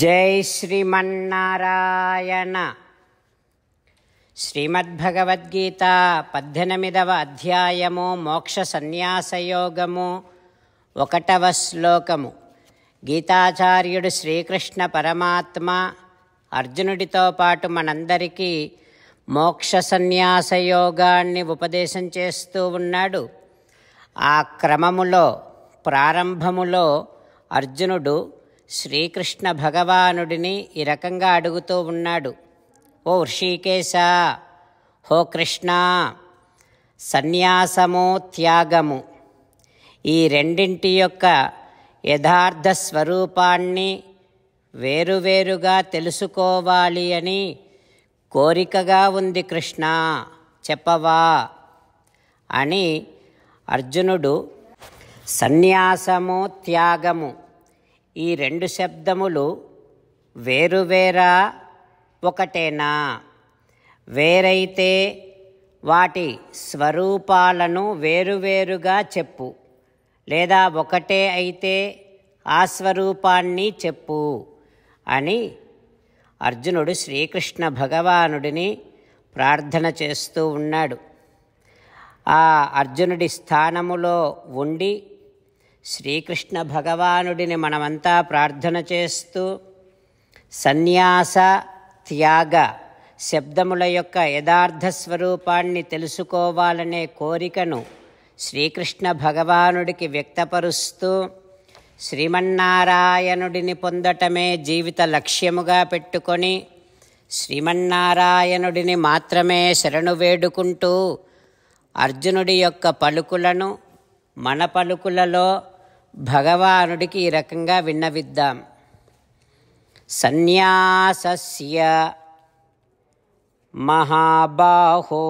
జై శ్రీమన్నారాయణ శ్రీమద్భగవద్గీత పద్దెనిమిదవ అధ్యాయము మోక్ష సన్యాసయోగము ఒకటవ శ్లోకము గీతాచార్యుడు శ్రీకృష్ణ పరమాత్మ అర్జునుడితో పాటు మనందరికీ మోక్ష సన్యాసయోగాన్ని ఉపదేశం చేస్తూ ఉన్నాడు ఆ క్రమములో ప్రారంభములో అర్జునుడు శ్రీకృష్ణ భగవానుడిని ఈ రకంగా అడుగుతూ ఉన్నాడు ఓ ఋషికేశ హో కృష్ణ సన్యాసము త్యాగము ఈ రెండింటి యొక్క యథార్థ స్వరూపాన్ని వేరువేరుగా తెలుసుకోవాలి అని కోరికగా ఉంది కృష్ణ చెప్పవా అని అర్జునుడు సన్యాసము త్యాగము ఈ రెండు శబ్దములు వేరువేరా ఒకటేనా వేరైతే వాటి స్వరూపాలను వేరువేరుగా చెప్పు లేదా ఒకటే అయితే ఆ స్వరూపాన్ని చెప్పు అని అర్జునుడు శ్రీకృష్ణ భగవానుడిని ప్రార్థన చేస్తూ ఉన్నాడు ఆ అర్జునుడి స్థానములో ఉండి శ్రీకృష్ణ భగవానుడిని మనమంతా ప్రార్థన చేస్తూ సన్యాస త్యాగ శబ్దముల యొక్క యథార్థ స్వరూపాన్ని తెలుసుకోవాలనే కోరికను శ్రీకృష్ణ భగవానుడికి వ్యక్తపరుస్తూ శ్రీమన్నారాయణుడిని పొందటమే జీవిత లక్ష్యముగా పెట్టుకొని శ్రీమన్నారాయణుడిని మాత్రమే శరణు వేడుకుంటూ అర్జునుడి యొక్క పలుకులను మన పలుకులలో భగవానుడికి ఈ రకంగా విన్నవిద్దాం సన్యాసస్య మహాబాహో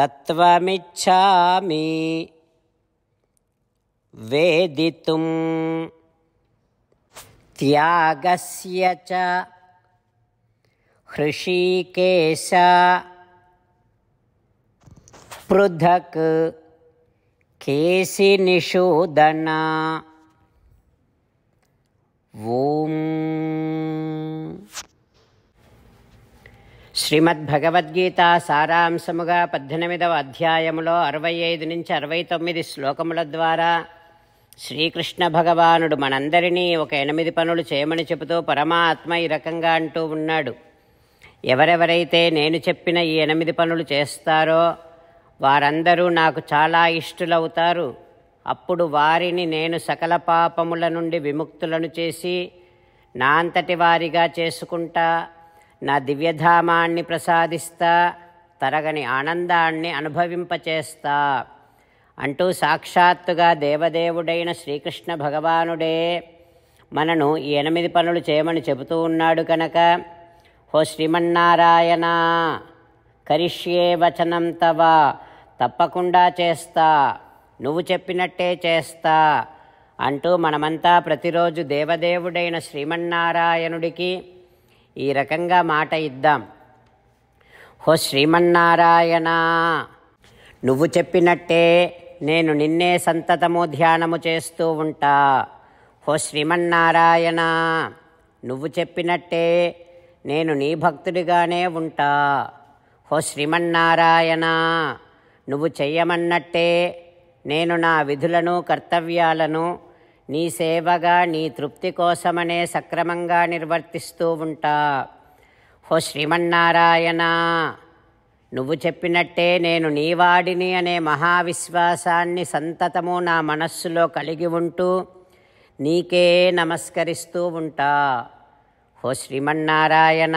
తత్వమిచ్చామి వేదితుం त्यागस्य च हृषीकेश पृथक् కేసి నిషూదన ఓం శ్రీమద్భగవద్గీత సారాంశముగా పద్దెనిమిదవ అధ్యాయములో అరవై ఐదు నుంచి అరవై తొమ్మిది శ్లోకముల ద్వారా శ్రీకృష్ణ భగవానుడు మనందరినీ ఒక ఎనిమిది పనులు చేయమని చెబుతూ పరమాత్మ ఈ రకంగా అంటూ ఉన్నాడు ఎవరెవరైతే నేను చెప్పిన ఈ ఎనిమిది పనులు చేస్తారో వారందరూ నాకు చాలా ఇష్టులవుతారు అప్పుడు వారిని నేను సకల పాపముల నుండి విముక్తులను చేసి నా అంతటి వారిగా చేసుకుంటా నా దివ్యధామాన్ని ప్రసాదిస్తా తరగని ఆనందాన్ని అనుభవింపచేస్తా అంటూ సాక్షాత్తుగా దేవదేవుడైన శ్రీకృష్ణ భగవానుడే మనను ఈ ఎనిమిది పనులు చేయమని చెబుతూ ఉన్నాడు కనుక హో శ్రీమన్నారాయణ కరిష్యే వచనం తవా తప్పకుండా చేస్తా నువ్వు చెప్పినట్టే చేస్తా అంటూ మనమంతా ప్రతిరోజు దేవదేవుడైన శ్రీమన్నారాయణుడికి ఈ రకంగా మాట ఇద్దాం హో శ్రీమన్నారాయణ నువ్వు చెప్పినట్టే నేను నిన్నే సంతతము ధ్యానము చేస్తూ ఉంటా హో శ్రీమన్నారాయణ నువ్వు చెప్పినట్టే నేను నీ భక్తుడిగానే ఉంటా హో శ్రీమన్నారాయణ నువ్వు చెయ్యమన్నట్టే నేను నా విధులను కర్తవ్యాలను నీ సేవగా నీ తృప్తి కోసమనే సక్రమంగా నిర్వర్తిస్తూ ఉంటా హో శ్రీమన్నారాయణ నువ్వు చెప్పినట్టే నేను నీవాడిని అనే మహావిశ్వాసాన్ని సంతతము నా మనస్సులో కలిగి ఉంటూ నీకే నమస్కరిస్తూ ఉంటా హో శ్రీమన్నారాయణ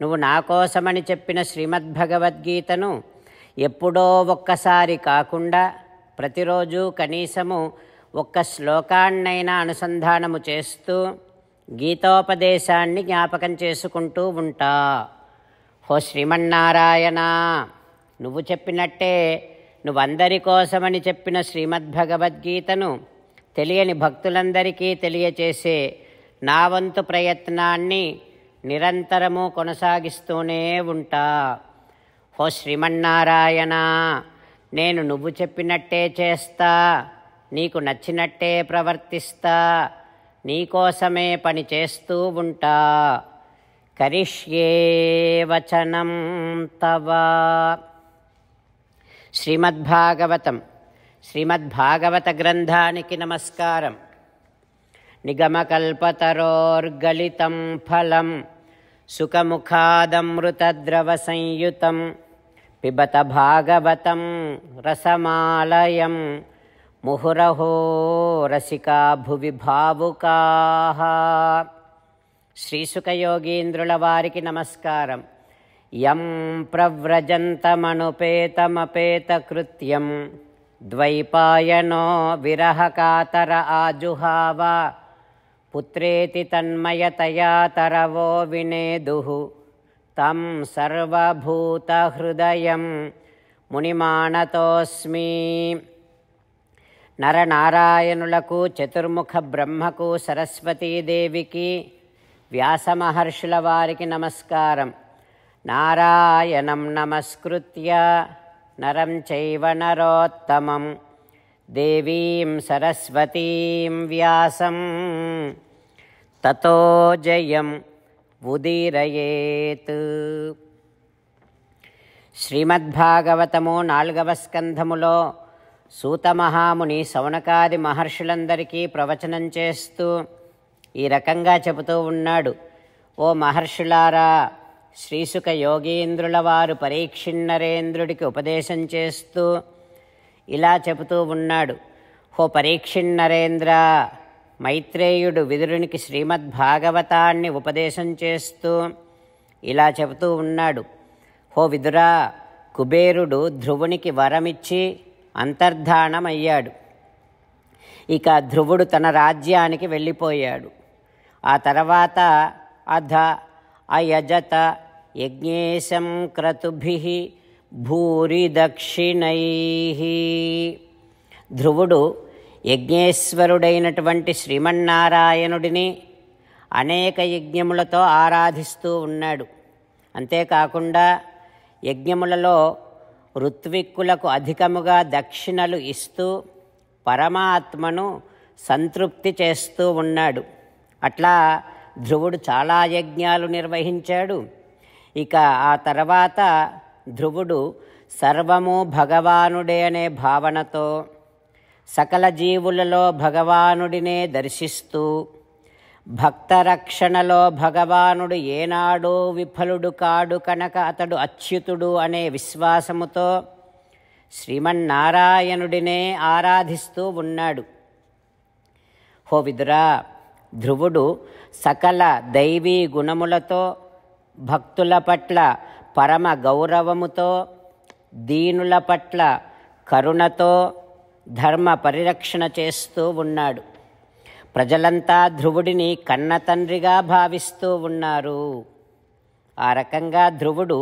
నువ్వు నా కోసమని చెప్పిన శ్రీమద్భగవద్గీతను ఎప్పుడో ఒక్కసారి కాకుండా ప్రతిరోజు కనీసము ఒక్క శ్లోకాన్నైనా అనుసంధానము చేస్తూ గీతోపదేశాన్ని జ్ఞాపకం చేసుకుంటూ ఉంటా హో శ్రీమన్నారాయణ నువ్వు చెప్పినట్టే నువ్వందరి కోసమని చెప్పిన శ్రీమద్భగవద్గీతను తెలియని భక్తులందరికీ తెలియచేసే నా వంతు ప్రయత్నాన్ని నిరంతరము కొనసాగిస్తూనే ఉంటా ఓ శ్రీమన్నారాయణ నేను నువ్వు చెప్పినట్టే చేస్తా నీకు నచ్చినట్టే ప్రవర్తిస్తా నీకోసమే పని చేస్తూ ఉంటా కరిష్యే వచనం తవా శ్రీమద్భాగవతం శ్రీమద్భాగవత గ్రంథానికి నమస్కారం నిగమకల్పతరోర్గలితం ఫలం సుఖముఖాదమృతద్రవ సంయుతం పిబత భాగవతం రసమాలయం ముహురహో రసికా భువి భావుకా శ్రీసుఖయోగీంద్రుల వారికి నమస్కారం యం ప్రవ్రజంతమనుపేతమపేతకృత్యం ద్వైపాయనో విరహకాతర ఆజుహావా పుత్రేతి तन्मयतया तरवो विनेदुः तं सर्वभूतहृदयं మునిమానతోస్మి నరనారాయణులకు చతుర్ముఖ బ్రహ్మకు సరస్వతీదేవికి వ్యాసమహర్షుల వారికి నమస్కారం నారాయణం నమస్కృత్య నరం చైవ నరోత్తమం దేవీం సరస్వతీం వ్యాసం ततो जयम् ఉదీరయేత్ శ్రీమద్భాగవతము నాలుగవ స్కంధములో సూతమహాముని సౌనకాది మహర్షులందరికీ ప్రవచనం చేస్తూ ఈ రకంగా చెబుతూ ఉన్నాడు ఓ మహర్షులారా శ్రీసుఖ యోగీంద్రుల వారు పరీక్షిన్నరేంద్రుడికి ఉపదేశం చేస్తూ ఇలా చెబుతూ ఉన్నాడు హో పరీక్షిణ్ నరేంద్ర మైత్రేయుడు విదురునికి శ్రీమద్భాగవతాన్ని ఉపదేశం చేస్తూ ఇలా చెబుతూ ఉన్నాడు హో విదురా కుబేరుడు ధ్రువునికి వరమిచ్చి అంతర్ధానమయ్యాడు ఇక ధ్రువుడు తన రాజ్యానికి వెళ్ళిపోయాడు ఆ తర్వాత అధ అయజత యజ్ఞేశం క్రతుభి భూరిదక్షిణైః ధ్రువుడు యజ్ఞేశ్వరుడైనటువంటి శ్రీమన్నారాయణుడిని అనేక యజ్ఞములతో ఆరాధిస్తూ ఉన్నాడు అంతేకాకుండా యజ్ఞములలో ఋత్విక్కులకు అధికముగా దక్షిణలు ఇస్తూ పరమాత్మను సంతృప్తి చేస్తూ ఉన్నాడు అట్లా ధ్రువుడు చాలా యజ్ఞాలు నిర్వహించాడు ఇక ఆ తర్వాత ధ్రువుడు సర్వము భగవానుడే అనే భావనతో సకల జీవులలో భగవానుడినే దర్శిస్తూ భక్తరక్షణలో భగవానుడు ఏనాడో విఫలుడు కాడు కనుక అతడు అచ్యుతుడు అనే విశ్వాసముతో శ్రీమన్నారాయణుడినే ఆరాధిస్తూ ఉన్నాడు హో విదురా ధ్రువుడు సకల దైవీ గుణములతో భక్తుల పట్ల పరమ గౌరవముతో దీనుల పట్ల కరుణతో ధర్మ పరిరక్షణ చేస్తూ ఉన్నాడు ప్రజలంతా ధ్రువుడిని కన్న తండ్రిగా భావిస్తూ ఉన్నారు ఆ రకంగా ధ్రువుడు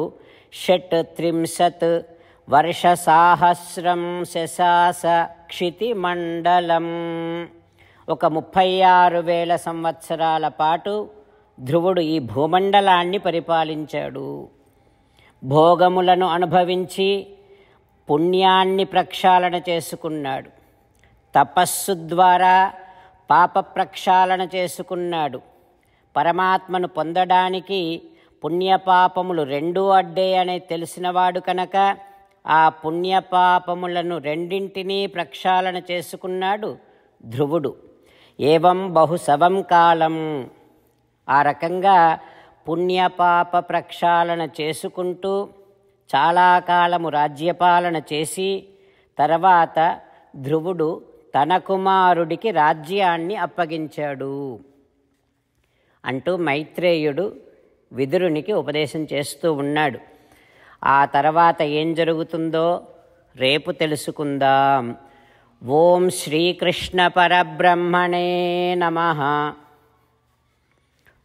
షట్ త్రింశత్ వర్షసాహస్రం శశాస క్షితి మండలం ఒక ముప్పై ఆరు వేల సంవత్సరాల పాటు ధ్రువుడు ఈ భూమండలాన్ని పరిపాలించాడు భోగములను అనుభవించి పుణ్యాన్ని ప్రక్షాళన చేసుకున్నాడు తపస్సు ద్వారా పాప ప్రక్షాళన చేసుకున్నాడు పరమాత్మను పొందడానికి పుణ్యపాపములు రెండూ అడ్డే అని తెలిసినవాడు కనుక ఆ పుణ్యపాపములను రెండింటినీ ప్రక్షాళన చేసుకున్నాడు ధ్రువుడు ఏవం బహుశవం కాలం ఆ రకంగా పుణ్యపాప ప్రక్షాళన చేసుకుంటూ చాలా కాలము రాజ్యపాలన చేసి తర్వాత ధ్రువుడు తన కుమారుడికి రాజ్యాన్ని అప్పగించాడు అంటూ మైత్రేయుడు విదురునికి ఉపదేశం చేస్తూ ఉన్నాడు ఆ తర్వాత ఏం జరుగుతుందో రేపు తెలుసుకుందాం ఓం శ్రీకృష్ణ పరబ్రహ్మణే నమ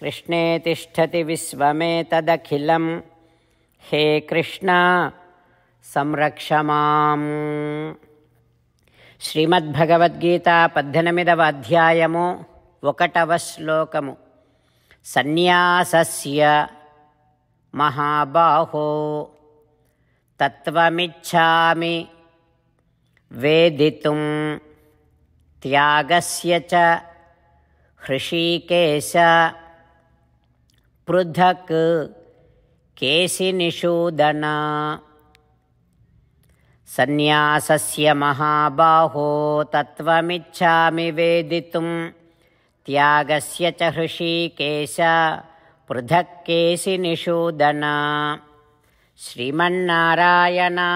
कृष्णे तिष्ठति विश्वमेतदखिलं हे कृष्ण संरक्ष माम् श्रीमद्भगवद्गीतापद्मनमिदव अध्यायमुकटवश्लोकमु संन्यासस्य महाबाहो तत्त्वमिच्छामि वेदितुं त्यागस्य च हृषीकेश पृथक् केशिनिषूदना सन्न्यासस्य महाबाहो तत्त्वमिच्छामि वेदितुं त्यागस्य च हृषी केश पृथक् केशिनिषूदना श्रीमन्नारायणा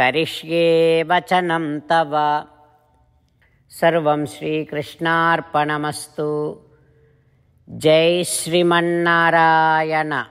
करिष्ये वचनं तव सर्वं श्रीकृष्णार्पणमस्तु ಜೈ ಶ್ರೀಮನ್ನಾರಾಯಣ